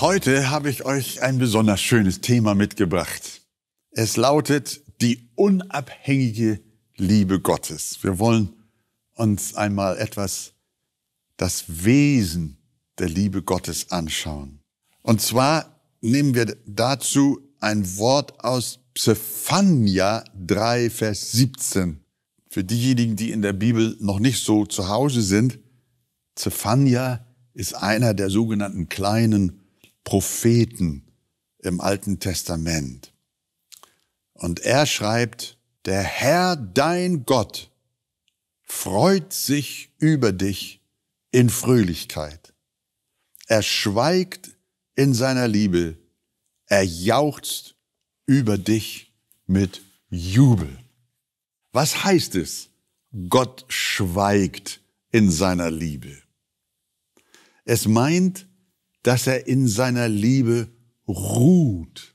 Heute habe ich euch ein besonders schönes Thema mitgebracht. Es lautet die unabhängige Liebe Gottes. Wir wollen uns einmal etwas das Wesen der Liebe Gottes anschauen. Und zwar nehmen wir dazu ein Wort aus Zephania 3, Vers 17. Für diejenigen, die in der Bibel noch nicht so zu Hause sind, Zephania ist einer der sogenannten kleinen Propheten im Alten Testament. Und er schreibt, der Herr dein Gott freut sich über dich in Fröhlichkeit. Er schweigt in seiner Liebe. Er jauchzt über dich mit Jubel. Was heißt es? Gott schweigt in seiner Liebe. Es meint, dass er in seiner Liebe ruht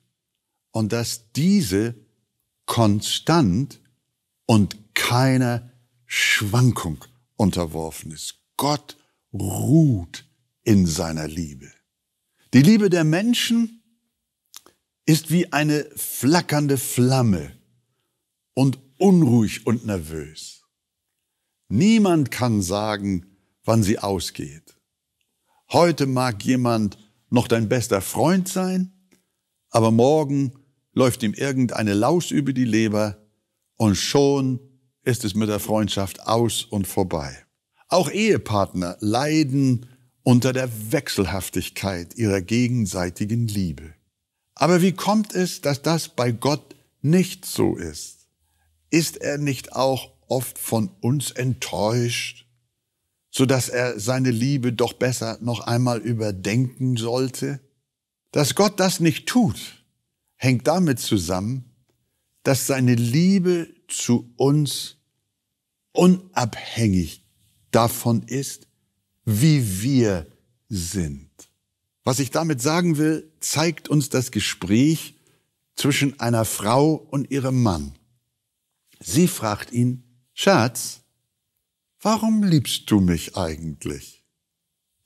und dass diese konstant und keiner Schwankung unterworfen ist. Gott ruht in seiner Liebe. Die Liebe der Menschen ist wie eine flackernde Flamme und unruhig und nervös. Niemand kann sagen, wann sie ausgeht. Heute mag jemand noch dein bester Freund sein, aber morgen läuft ihm irgendeine Laus über die Leber und schon ist es mit der Freundschaft aus und vorbei. Auch Ehepartner leiden unter der Wechselhaftigkeit ihrer gegenseitigen Liebe. Aber wie kommt es, dass das bei Gott nicht so ist? Ist er nicht auch oft von uns enttäuscht? so dass er seine Liebe doch besser noch einmal überdenken sollte? Dass Gott das nicht tut, hängt damit zusammen, dass seine Liebe zu uns unabhängig davon ist, wie wir sind. Was ich damit sagen will, zeigt uns das Gespräch zwischen einer Frau und ihrem Mann. Sie fragt ihn, Schatz, warum liebst du mich eigentlich?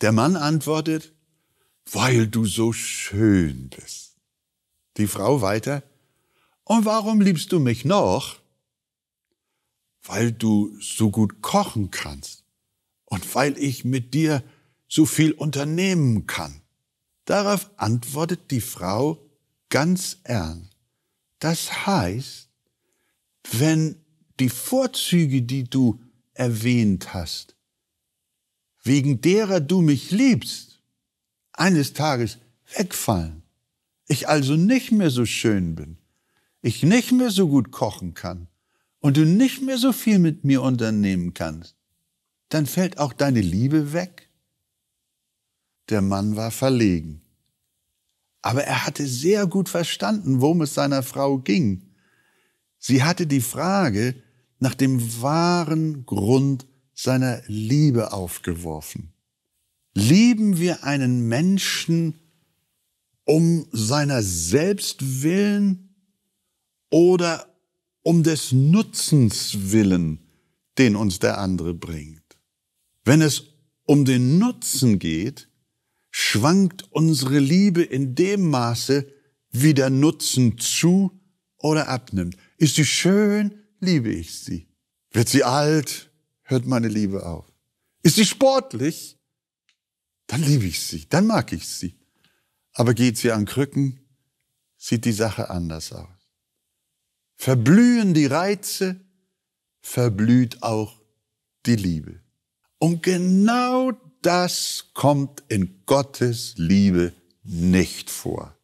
Der Mann antwortet, weil du so schön bist. Die Frau weiter, und warum liebst du mich noch? Weil du so gut kochen kannst und weil ich mit dir so viel unternehmen kann. Darauf antwortet die Frau ganz ernst. Das heißt, wenn die Vorzüge, die du erwähnt hast, wegen derer du mich liebst, eines Tages wegfallen. Ich also nicht mehr so schön bin, ich nicht mehr so gut kochen kann und du nicht mehr so viel mit mir unternehmen kannst, dann fällt auch deine Liebe weg. Der Mann war verlegen. Aber er hatte sehr gut verstanden, worum es seiner Frau ging. Sie hatte die Frage, nach dem wahren Grund seiner Liebe aufgeworfen. Lieben wir einen Menschen um seiner selbst willen oder um des Nutzens willen, den uns der andere bringt? Wenn es um den Nutzen geht, schwankt unsere Liebe in dem Maße, wie der Nutzen zu oder abnimmt. Ist sie schön, liebe ich sie. Wird sie alt, hört meine Liebe auf. Ist sie sportlich, dann liebe ich sie, dann mag ich sie. Aber geht sie an Krücken, sieht die Sache anders aus. Verblühen die Reize, verblüht auch die Liebe. Und genau das kommt in Gottes Liebe nicht vor.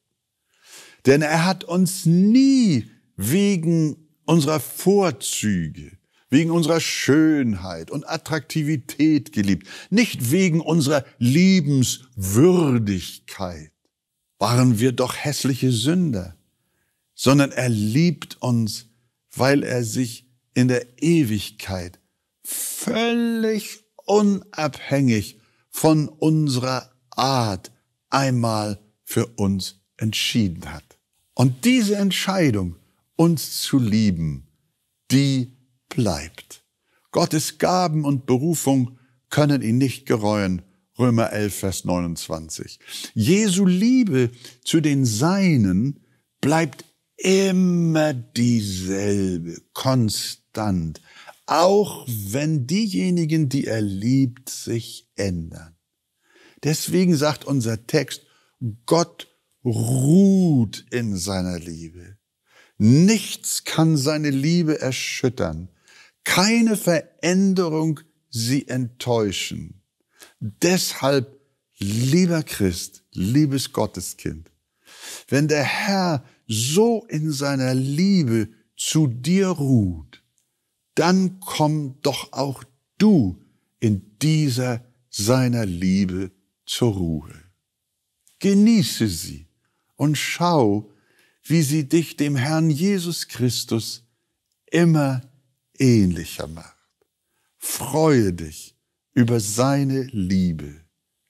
Denn er hat uns nie wegen unserer Vorzüge, wegen unserer Schönheit und Attraktivität geliebt, nicht wegen unserer Liebenswürdigkeit. Waren wir doch hässliche Sünder, sondern er liebt uns, weil er sich in der Ewigkeit völlig unabhängig von unserer Art einmal für uns entschieden hat. Und diese Entscheidung uns zu lieben, die bleibt. Gottes Gaben und Berufung können ihn nicht gereuen. Römer 11, Vers 29. Jesu Liebe zu den Seinen bleibt immer dieselbe, konstant, auch wenn diejenigen, die er liebt, sich ändern. Deswegen sagt unser Text, Gott ruht in seiner Liebe. Nichts kann seine Liebe erschüttern, keine Veränderung sie enttäuschen. Deshalb, lieber Christ, liebes Gotteskind, wenn der Herr so in seiner Liebe zu dir ruht, dann komm doch auch du in dieser seiner Liebe zur Ruhe. Genieße sie und schau, wie sie dich dem Herrn Jesus Christus immer ähnlicher macht. Freue dich über seine Liebe.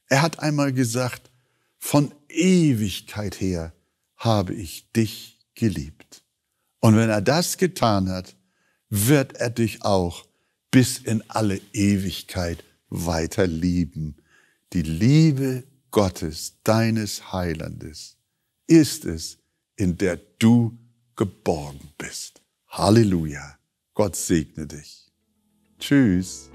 Er hat einmal gesagt, von Ewigkeit her habe ich dich geliebt. Und wenn er das getan hat, wird er dich auch bis in alle Ewigkeit weiter lieben. Die Liebe Gottes, deines Heilandes, ist es, in der du geborgen bist. Halleluja. Gott segne dich. Tschüss.